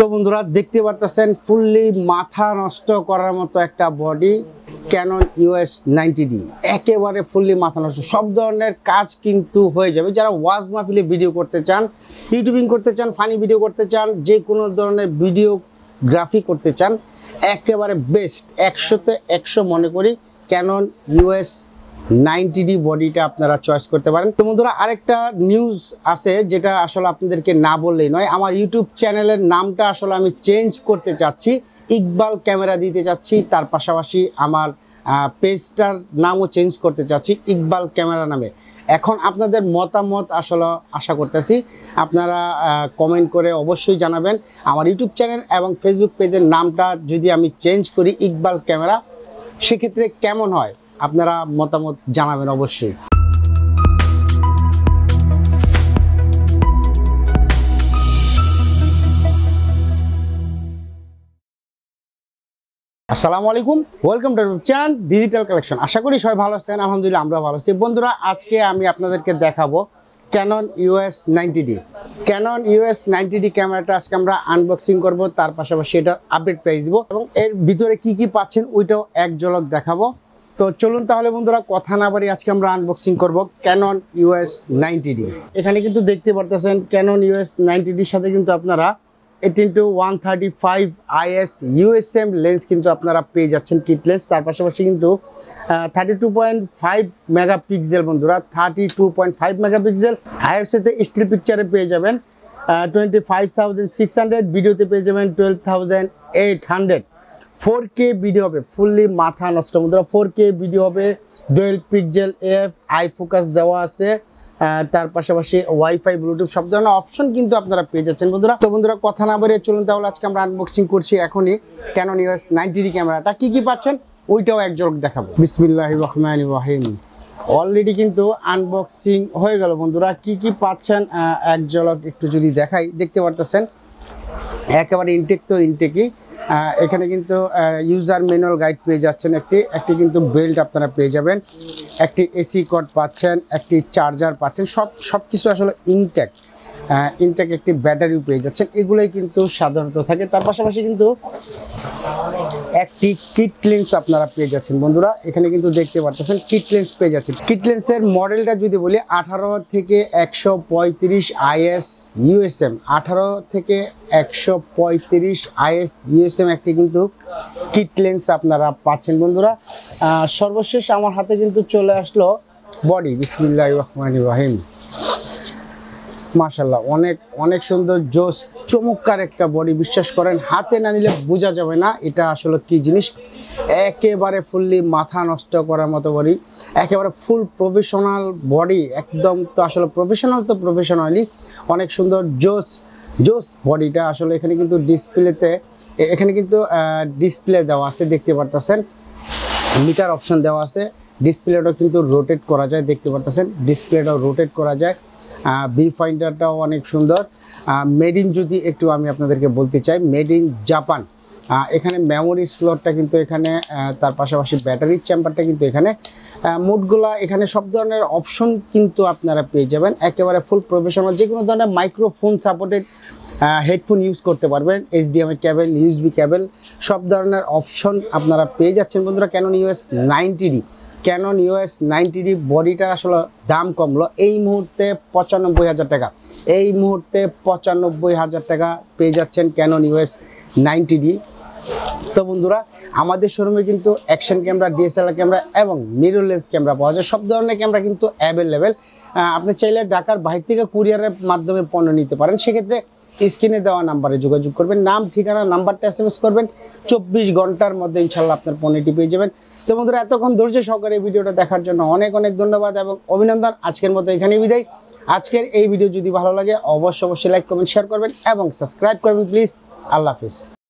তো বন্ধুরা দেখতে পারতেছেন ফুললি মাথা নষ্ট করার মতো একটা body Canon US ninety D একেবারে ফুললি মাথা নষ্ট সব ধরনের কাজ কিন্তু হয়ে যাবে যারা ওয়াজ মাহফিলে ভিডিও করতে চান ইউটিউবিং করতে চান ফানি ভিডিও করতে চান যে কোনো ধরনের ভিডিও গ্রাফি করতে চান একেবারে বেস্ট একশোতে একশো মনে করি ক্যানন ইউএস নাইনটি ডি বডিটা আপনারা চয়েস করতে পারেন তো বন্ধুরা আরেকটা নিউজ আছে যেটা আসলে আপনাদেরকে না বললেই নয় আমার ইউটিউব চ্যানেলের নামটা আসলে আমি চেঞ্জ করতে চাচ্ছি ইকবাল ক্যামেরা দিতে চাচ্ছি তার পাশাপাশি আমার পেজটার নামও চেঞ্জ করতে চাচ্ছি ইকবাল ক্যামেরা নামে এখন আপনাদের মতামত আসলে আশা করতেছি আপনারা কমেন্ট করে অবশ্যই জানাবেন আমার ইউটিউব চ্যানেল এবং ফেসবুক পেজের নামটা যদি আমি চেঞ্জ করি ইকবাল ক্যামেরা সেক্ষেত্রে কেমন হয় আপনারা মতামত জানাবেন অবশ্যই আসসালামু আলাইকুম welcome to channel digital collection আশা করি সবাই ভালো আছেন আলহামদুলিল্লাহ আমরা ভালো আছি বন্ধুরা আজকে আমি আপনাদেরকে দেখাবো Canon US ninety D Canon US ninety D ক্যামেরাটা আজকে আমরা আনবক্সিং করব তার পাশাপাশি এটার আপডেট প্রাইস দিব এবং এর ভিতরে কি কি পাচ্ছেন ওইটাও এক ঝলক দেখাবো তো চলুন তাহলে বন্ধুরা কথা না পারি আজকে আমরা আনবক্সিং করব ক্যানন ইউএস নাইনটি ডি এখানে কিন্তু দেখতে পারতেছেন ক্যানন ইউএস নাইনটি ডির সাথে কিন্তু আপনারা eighteen to one thirty five IS USM lens কিন্তু আপনারা পেয়ে যাচ্ছেন কিট লেন্স তার পাশাপাশি কিন্তু thirty two point five megapixel বন্ধুরা thirty two point five megapixel আইএসএতে স্টিল পিকচারে পেয়ে যাবেন twenty five thousand six hundred ভিডিওতে পেয়ে যাবেন twelve thousand eight hundred four K video হবে ফুললি মাথা নষ্ট বন্ধুরা ফোর কে ভিডিও হবে dual pixel AF eye focus দেওয়া আছে তার পাশাপাশি ওয়াইফাই ব্লুটুথ সব ধরনের অপশন কিন্তু আপনারা পেয়ে যাচ্ছেন বন্ধুরা তো বন্ধুরা কথা না বেরিয়ে চলুন তাহলে আজকে আমরা আনবক্সিং করছি এখনই কেন নিউএস নাইনটি ডি ক্যামেরাটা কী কী পাচ্ছেন ওইটাও এক জোর দেখাবো বিসমিল্লাহ রহমান রহিম অলরেডি কিন্তু আনবক্সিং হয়ে গেল বন্ধুরা কি কি পাচ্ছেন এক জলক একটু যদি দেখাই দেখতে পারতেছেন একেবারে ইনটেক তো ইনটেকই এখানে কিন্তু ইউজার ম্যানুয়াল গাইড পেয়ে যাচ্ছেন একটি একটি কিন্তু বেল্ট আপনারা পেয়ে যাবেন একটি এসি কট পাচ্ছেন একটি চার্জার পাচ্ছেন সব সব কিছু আসলে ইনট্যাক্ট ইনটেক একটি ব্যাটারিও পেয়ে যাচ্ছেন এগুলোই কিন্তু সাধারণত থাকে তার পাশাপাশি কিন্তু একটি কিট লেন্স আপনারা পেয়ে যাচ্ছেন বন্ধুরা এখানে কিন্তু দেখতে পাচ্ছেন কিট লেন্স পেয়ে যাচ্ছেন কিট লেন্সের মডেলটা যদি বলি আঠারো থেকে একশো পঁয়ত্রিশ আইএস ইউএসএম আঠারো থেকে একশো পঁয়ত্রিশ আইএস ইউএসএম একটি কিন্তু কিট লেন্স আপনারা পাচ্ছেন বন্ধুরা সর্বশেষ আমার হাতে কিন্তু চলে আসলো বডি বিসমিল্লাহ রহমান রহিম মাশাল্লাহ অনেক অনেক সুন্দর জোস চমৎকার একটা বডি বিশ্বাস করেন হাতে না নিলে বোঝা যাবে না এটা আসলে কি জিনিস একেবারে ফুললি মাথা নষ্ট করার মতো বডি একেবারে ফুল প্রফেশনাল বডি একদম তো আসলে প্রফেশনাল তো প্রফেশনালি অনেক সুন্দর জোস জোস বডিটা আসলে এখানে কিন্তু ডিসপ্লেতে এখানে কিন্তু ডিসপ্লে দেওয়া আছে দেখতে পারতেছেন মিটার অপশন দেওয়া আছে ডিসপ্লেটাও কিন্তু রোটেট করা যায় দেখতে পারতেছেন ডিসপ্লেটাও রোটেট করা যায় বি ফাইন্ডারটাও অনেক সুন্দর মেড ইন যদি একটু আমি আপনাদেরকে বলতে চাই মেড ইন জাপান এখানে মেমোরি স্লটটা কিন্তু এখানে তার পাশাপাশি ব্যাটারির চেম্বারটা কিন্তু এখানে মোটগুলা এখানে সব ধরনের অপশন কিন্তু আপনারা পেয়ে যাবেন একেবারে ফুল প্রফেশনাল যে কোনো ধরনের মাইক্রোফোন সাপোর্টেড হেডফোন ইউজ করতে পারবেন এইচডিএমআই ক্যাবেল ইউএসবি ক্যাবেল সব ধরনের অপশন আপনারা পেয়ে যাচ্ছেন বন্ধুরা Canon US ninety Canon US ninety D বডিটা আসলে দাম কমলো এই মুহূর্তে পঁচানব্বই হাজার টাকা এই মুহূর্তে পঁচানব্বই হাজার টাকা পেয়ে যাচ্ছেন ক্যানন ইউএস নাইনটি ডি তো বন্ধুরা আমাদের শোরুমে কিন্তু অ্যাকশন ক্যামেরা ডিএসএলআর ক্যামেরা এবং মিরর লেন্স ক্যামেরা পাওয়া যায় সব ধরনের ক্যামেরা কিন্তু অ্যাভেলেবেল আপনি চাইলে ঢাকার বাইক থেকে কুরিয়ারের মাধ্যমে পণ্য নিতে পারেন সেক্ষেত্রে স্ক্রিনে দেওয়া নাম্বারে যোগাযোগ করবেন নাম ঠিকানা নাম্বারটা এস এম এস করবেন চব্বিশ ঘন্টার মধ্যে ইনশাল্লাহ আপনার পণ্যটি পেয়ে যাবেন তো বন্ধুরা এতক্ষণ ধৈর্য সহকারে ভিডিওটা দেখার জন্য অনেক অনেক ধন্যবাদ এবং অভিনন্দন আজকের মতো এখানেই বিদায় আজকের এই ভিডিও যদি ভালো লাগে অবশ্যই অবশ্যই লাইক কমেন্ট শেয়ার করবেন এবং সাবস্ক্রাইব করবেন প্লিজ আল্লাহ হাফিজ